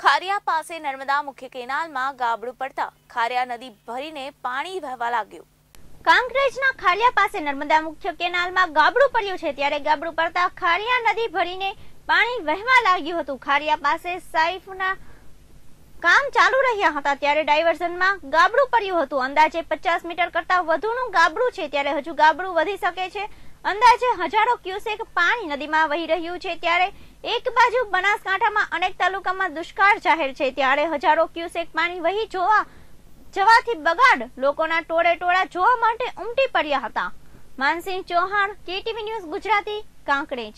ખારિયા પાસે નર્મદા મુખ્ય કેનાલમાં ગાબડું પડતા ખારિયા નદી ભરીને પાણી વહેવા લાગ્યું કાંકરેજના ખારિયા પાસે નર્મદા મુખ્ય કેનાલમાં ગાબડું પડ્યું છે ત્યારે ગાબડું પડતા ખારિયા નદી ભરીને પાણી વહેવા લાગ્યું હતું ખારિયા પાસે સાઈફના કામ ચાલુ રહ્યા હતા ત્યારે ડાયવર્ઝનમાં ગાબડું પડ્યું હતું અંદાજે પચાસ મીટર કરતાં વધુનું ગાબડું છે ત્યારે હજુ ગાબડું વધી શકે છે અંદાજે હજારો ક્યુસેક પાણી નદીમાં વહી રહ્યું છે ત્યારે એક બાજુ બનાસકાંઠામાં અનેક તાલુકામાં દુષ્કાળ જાહેર છે ત્યારે હજારો ક્યુસેક પાણી વહી જોવા જવાથી બગાડ લોકોના ટોળે ટોળા જોવા માટે ઉમટી પડ્યા હતા માનસિંહ ચૌહાણ કેટીવી ન્યૂઝ ગુજરાતી કાંકરેજ